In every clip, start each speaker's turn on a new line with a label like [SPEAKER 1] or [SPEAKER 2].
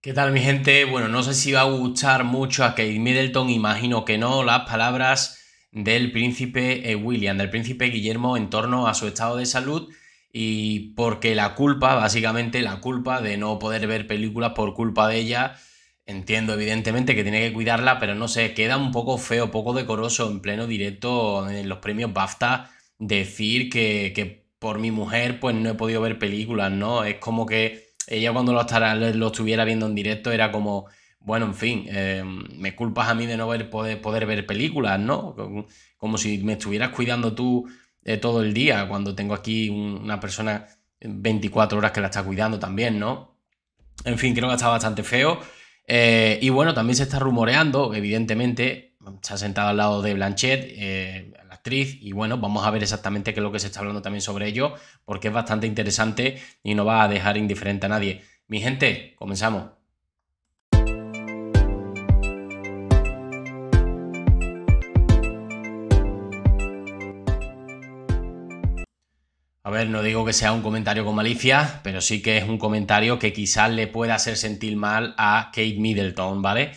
[SPEAKER 1] ¿Qué tal mi gente? Bueno, no sé si va a gustar mucho a Kate Middleton, imagino que no, las palabras del príncipe eh, William, del príncipe Guillermo en torno a su estado de salud y porque la culpa, básicamente la culpa de no poder ver películas por culpa de ella, entiendo evidentemente que tiene que cuidarla, pero no sé, queda un poco feo, poco decoroso en pleno directo en los premios BAFTA decir que, que por mi mujer pues no he podido ver películas, ¿no? Es como que ella cuando lo, estuviera viendo en directo era como, bueno, en fin, eh, me culpas a mí de no poder, poder ver películas, ¿no? Como, si me estuvieras cuidando tú eh, todo el día, cuando tengo aquí una persona 24 horas que la está cuidando también, ¿no? En fin, creo que está bastante feo. Eh, y bueno, también se está rumoreando, evidentemente, se ha sentado al lado de Blanchett, y bueno, vamos a ver exactamente qué es lo que se está hablando también sobre ello, porque es bastante interesante y no va a dejar indiferente a nadie. Mi gente, comenzamos. A ver, no digo que sea un comentario con malicia, pero sí que es un comentario que quizás le pueda hacer sentir mal a Kate Middleton, ¿vale?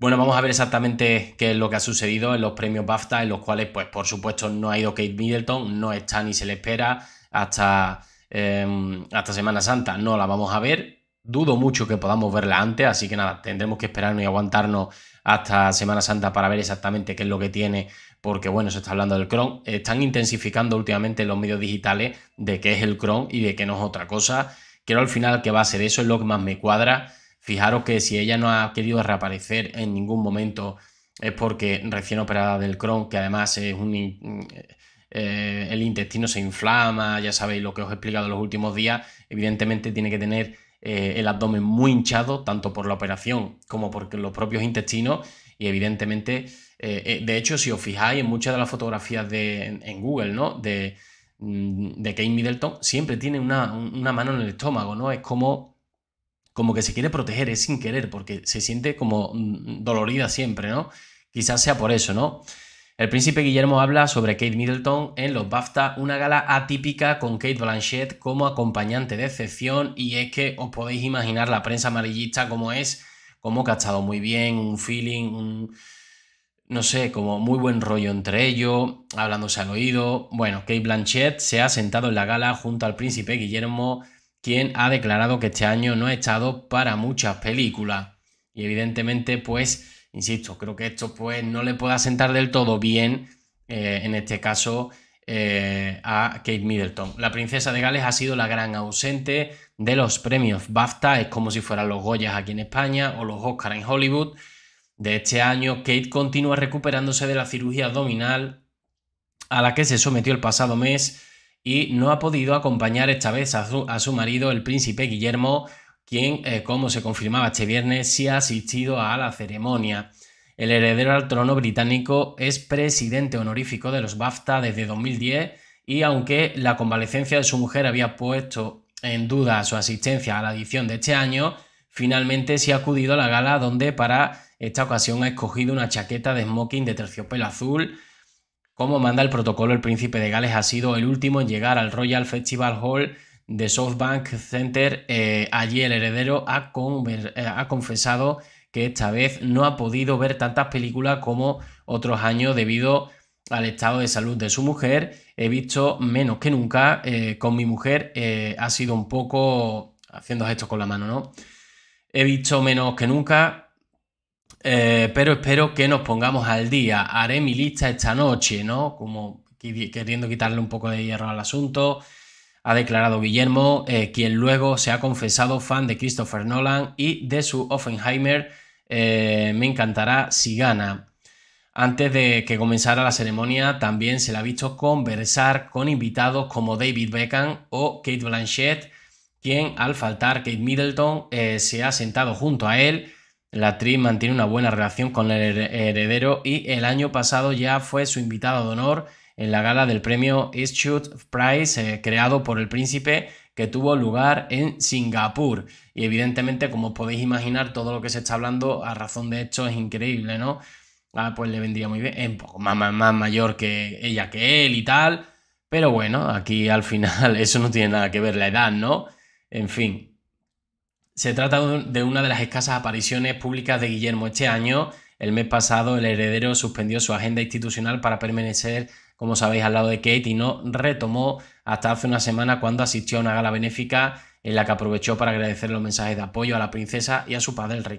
[SPEAKER 1] Bueno, vamos a ver exactamente qué es lo que ha sucedido en los premios BAFTA, en los cuales, pues, por supuesto, no ha ido Kate Middleton, no está ni se le espera hasta, em, hasta Semana Santa, no la vamos a ver. Dudo mucho que podamos verla antes, así que nada, tendremos que esperarnos y aguantarnos hasta Semana Santa para ver exactamente qué es lo que tiene, porque bueno, se está hablando del Chrome. Están intensificando últimamente los medios digitales de qué es el Chrome y de que no es otra cosa. Quiero al final que va a ser eso, es lo que más me cuadra. Fijaros que si ella no ha querido reaparecer en ningún momento es porque recién operada del Crohn, que además es un... Eh, eh, el intestino se inflama, ya sabéis lo que os he explicado en los últimos días, evidentemente tiene que tener eh, el abdomen muy hinchado, tanto por la operación como por los propios intestinos, y evidentemente, de hecho, si os fijáis en muchas de las fotografías de, en, Google, ¿no? De, mm, de Kate Middleton, siempre tiene una, una, mano en el estómago, ¿no? Es como como que se quiere proteger, es sin querer, porque se siente como mm, dolorida siempre, ¿no? Quizás sea por eso, ¿no? El príncipe Guillermo habla sobre Kate Middleton en los BAFTA, una gala atípica con Kate Blanchett como acompañante de excepción, y es que os podéis imaginar la prensa amarillista como es, como que ha estado muy bien, un feeling, un, no sé, como muy buen rollo entre ellos, hablándose al oído. Bueno, Kate Blanchett se ha sentado en la gala junto al príncipe Guillermo quien ha declarado que este año no ha estado para muchas películas. Y evidentemente, pues, insisto, creo que esto pues no le puede asentar del todo bien, eh, en este caso, eh, a Kate Middleton. La princesa de Gales ha sido la gran ausente de los premios BAFTA, es como si fueran los Goyas aquí en España o los Oscar en Hollywood. De este año, Kate continúa recuperándose de la cirugía abdominal a la que se sometió el pasado mes y no ha podido acompañar esta vez a su, marido, el príncipe Guillermo, quien, eh, como se confirmaba este viernes, sí ha asistido a la ceremonia. El heredero al trono británico es presidente honorífico de los BAFTA desde 2010 y aunque la convalecencia de su mujer había puesto en duda su asistencia a la edición de este año, finalmente se sí ha acudido a la gala donde para esta ocasión ha escogido una chaqueta de smoking de terciopelo azul como manda el protocolo, el príncipe de Gales ha sido el último en llegar al Royal Festival Hall de SoftBank Center. Eh, allí el heredero eh, ha, confesado que esta vez no ha podido ver tantas películas como otros años debido al estado de salud de su mujer. He visto menos que nunca. Eh, con mi mujer ha sido un poco haciendo gestos con la mano, ¿no? He visto menos que nunca. Eh, pero espero que nos pongamos al día. Haré mi lista esta noche, ¿no? Como queriendo quitarle un poco de hierro al asunto. Ha declarado Guillermo, eh, quien luego se ha confesado fan de Christopher Nolan y de su Offenheimer, eh, me encantará si gana. Antes de que comenzara la ceremonia, también se le ha visto conversar con invitados como David Beckham o Kate Blanchett, quien al faltar Kate Middleton se ha sentado junto a él la actriz mantiene una buena relación con el heredero y el año pasado ya fue su invitado de honor en la gala del premio Institute Prize eh, creado por el príncipe que tuvo lugar en Singapur. Y evidentemente, como podéis imaginar, todo lo que se está hablando a razón de esto es increíble, ¿no? Ah, pues le vendría muy bien, es un poco más mayor que ella que él y tal. Pero bueno, aquí al final eso no tiene nada que ver la edad, ¿no? En fin, se trata de una de las escasas apariciones públicas de Guillermo este año. El mes pasado el heredero suspendió su agenda institucional para permanecer, como sabéis, al lado de Kate y no retomó hasta hace una semana cuando asistió a una gala benéfica en la que aprovechó para agradecer los mensajes de apoyo a la princesa y a su padre, el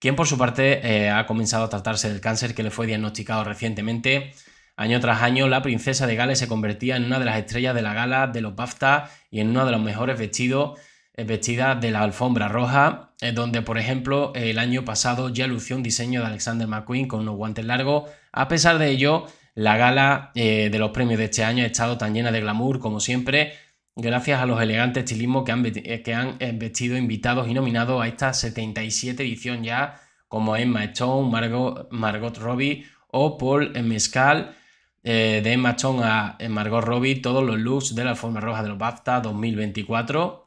[SPEAKER 1] quien por su parte eh, ha comenzado a tratarse del cáncer que le fue diagnosticado recientemente. Año tras año, la princesa de Gales se convertía en una de las estrellas de la gala de los BAFTA y en uno de los mejores vestidos eh, vestida de la alfombra roja, eh, donde por ejemplo el año pasado ya lució un diseño de Alexander McQueen con unos guantes largos. A pesar de ello, la gala eh, de los premios de este año ha estado tan llena de glamour como siempre, gracias a los elegantes estilismos que han, vestido invitados y nominados a esta 77 edición ya, como Emma Stone, Margot, Margot Robbie o Paul Mescal. de Emma Stone a Margot Robbie, todos los looks de la alfombra roja de los BAFTA 2024.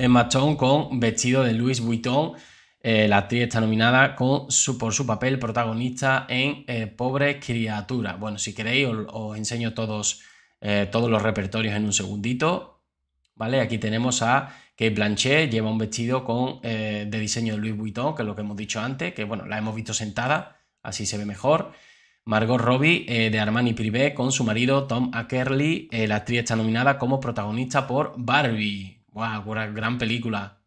[SPEAKER 1] Emma Stone con Vestido de Louis Vuitton. Eh, la actriz está nominada con su, por su papel protagonista en eh, Pobre Criatura. Bueno, si queréis os, enseño todos, eh, todos los repertorios en un segundito. ¿Vale? Aquí tenemos a Kate Blanchet lleva un vestido con, de diseño de Louis Vuitton, que es lo que hemos dicho antes, que bueno, la hemos visto sentada, así se ve mejor. Margot Robbie de Armani Privé con su marido Tom Ackerley. la actriz está nominada como protagonista por Barbie. ¡Wow! Gran película.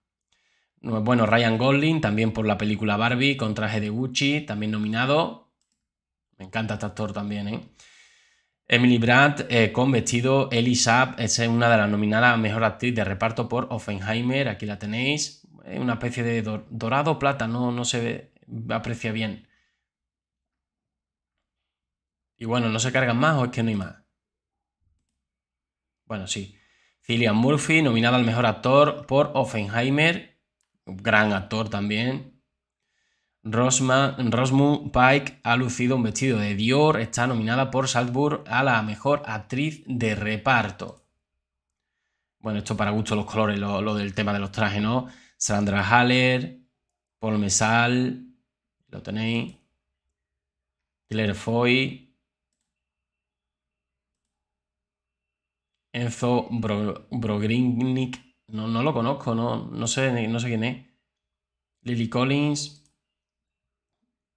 [SPEAKER 1] Bueno, Ryan Gosling también por la película Barbie con traje de Gucci, también nominado. Me encanta este actor también, ¿eh? Emily Brad, eh, con vestido, Ellie Sapp, es una de las nominadas a mejor actriz de reparto por Offenheimer. aquí la tenéis, una especie de dorado plata, no, no se ve, aprecia bien. Y bueno, no se cargan más o es que no hay más. Bueno, sí. Cillian Murphy, nominada al mejor actor por Offenheimer, gran actor también. Rosmund Pike ha lucido un vestido de Dior, está nominada por Salzburg a la mejor actriz de reparto. Bueno, esto para gusto los colores, lo, lo del tema de los trajes, ¿no? Sandra Haller, Paul Mesal, lo tenéis. Claire Foy, Enzo Bro, No, no lo conozco, no, no, sé, no sé quién es. Lily Collins.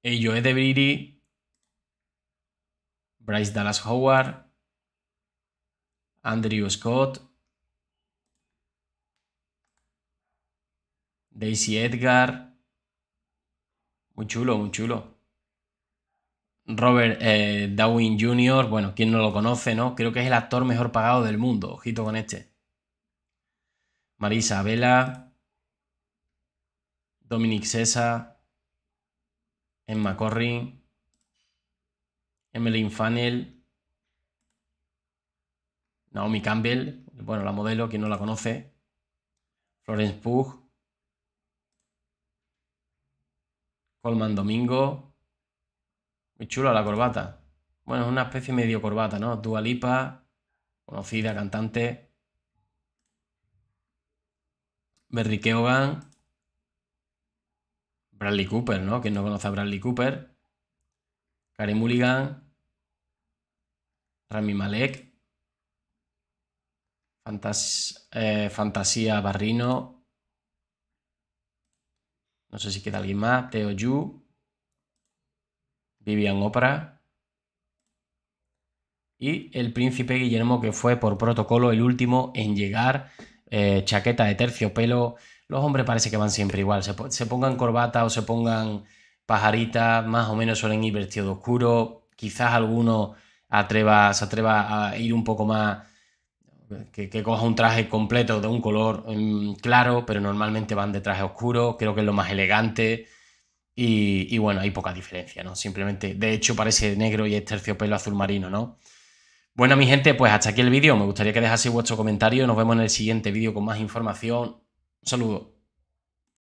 [SPEAKER 1] Eh, Joe de Bryce Dallas Howard. Andrew Scott. Daisy Edgar. Muy chulo, muy chulo. Robert eh, Darwin Jr., bueno, quien no lo conoce, ¿no? Creo que es el actor mejor pagado del mundo. Ojito con este. Marisa Vela. Dominic Sessa. Emma Corrin. Emmeline Fanel. Naomi Campbell. Bueno, la modelo, quien no la conoce. Florence Pugh. Colman Domingo. Muy chula la corbata. Bueno, es una especie medio corbata, ¿no? Dualipa, conocida cantante. Berry Keoghan. Bradley Cooper, ¿no? Quien no conoce a Bradley Cooper. Karen Mulligan. Rami Malek. Eh, Fantasía Barrino. No sé si queda alguien más. Teo Yu. Vivian Oprah y el príncipe Guillermo, que fue por protocolo el último en llegar, eh, chaqueta de terciopelo. Los hombres parece que van siempre igual, se, pongan corbata o se pongan pajarita, más o menos suelen ir vestido oscuro, quizás alguno atreva, se atreva a ir un poco más, que, coja un traje completo de un color mm, claro, pero normalmente van de traje oscuro, creo que es lo más elegante, y, bueno, hay poca diferencia, ¿no? Simplemente, de hecho, parece negro y es terciopelo azul marino, ¿no? Bueno, mi gente, pues hasta aquí el vídeo. Me gustaría que dejaseis vuestro comentario. Nos vemos en el siguiente vídeo con más información. Un saludo.